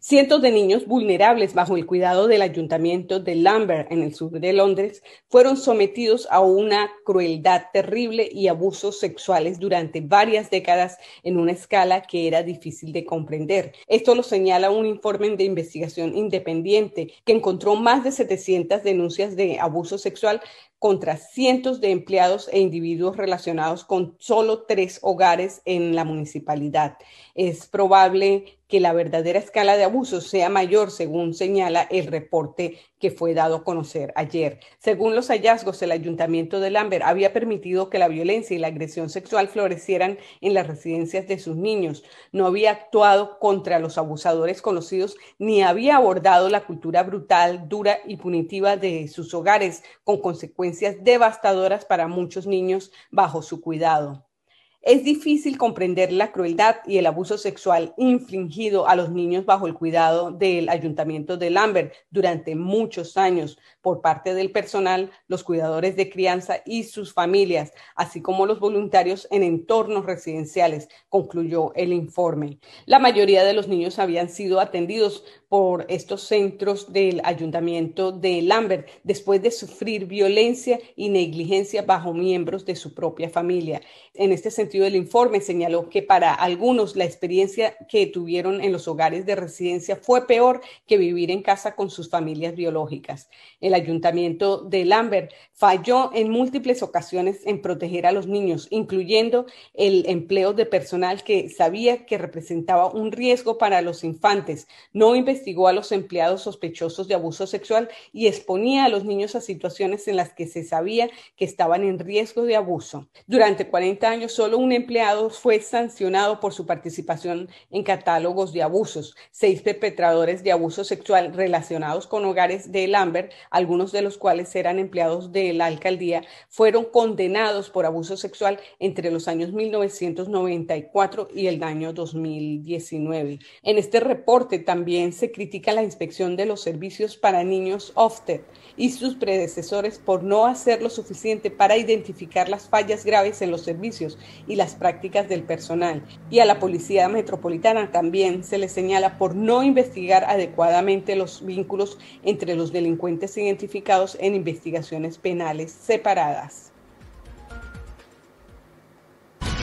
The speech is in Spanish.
Cientos de niños vulnerables bajo el cuidado del ayuntamiento de Lambert en el sur de Londres fueron sometidos a una crueldad terrible y abusos sexuales durante varias décadas en una escala que era difícil de comprender. Esto lo señala un informe de investigación independiente que encontró más de 700 denuncias de abuso sexual contra cientos de empleados e individuos relacionados con solo tres hogares en la municipalidad. Es probable que la verdadera escala de abusos sea mayor, según señala el reporte que fue dado a conocer ayer. Según los hallazgos, el ayuntamiento de Lambert había permitido que la violencia y la agresión sexual florecieran en las residencias de sus niños. No había actuado contra los abusadores conocidos ni había abordado la cultura brutal, dura y punitiva de sus hogares, con consecuencias devastadoras para muchos niños bajo su cuidado. Es difícil comprender la crueldad y el abuso sexual infligido a los niños bajo el cuidado del ayuntamiento de Lambert durante muchos años por parte del personal, los cuidadores de crianza y sus familias, así como los voluntarios en entornos residenciales, concluyó el informe. La mayoría de los niños habían sido atendidos por estos centros del ayuntamiento de Lambert después de sufrir violencia y negligencia bajo miembros de su propia familia. En este sentido, sentido del informe, señaló que para algunos la experiencia que tuvieron en los hogares de residencia fue peor que vivir en casa con sus familias biológicas. El ayuntamiento de Lambert falló en múltiples ocasiones en proteger a los niños, incluyendo el empleo de personal que sabía que representaba un riesgo para los infantes, no investigó a los empleados sospechosos de abuso sexual y exponía a los niños a situaciones en las que se sabía que estaban en riesgo de abuso. Durante 40 años solo un empleado fue sancionado por su participación en catálogos de abusos. Seis perpetradores de abuso sexual relacionados con hogares de Lambert, algunos de los cuales eran empleados de la alcaldía, fueron condenados por abuso sexual entre los años 1994 y el año 2019. En este reporte también se critica la inspección de los servicios para niños Ofted y sus predecesores por no hacer lo suficiente para identificar las fallas graves en los servicios y las prácticas del personal. Y a la Policía Metropolitana también se le señala por no investigar adecuadamente los vínculos entre los delincuentes identificados en investigaciones penales separadas.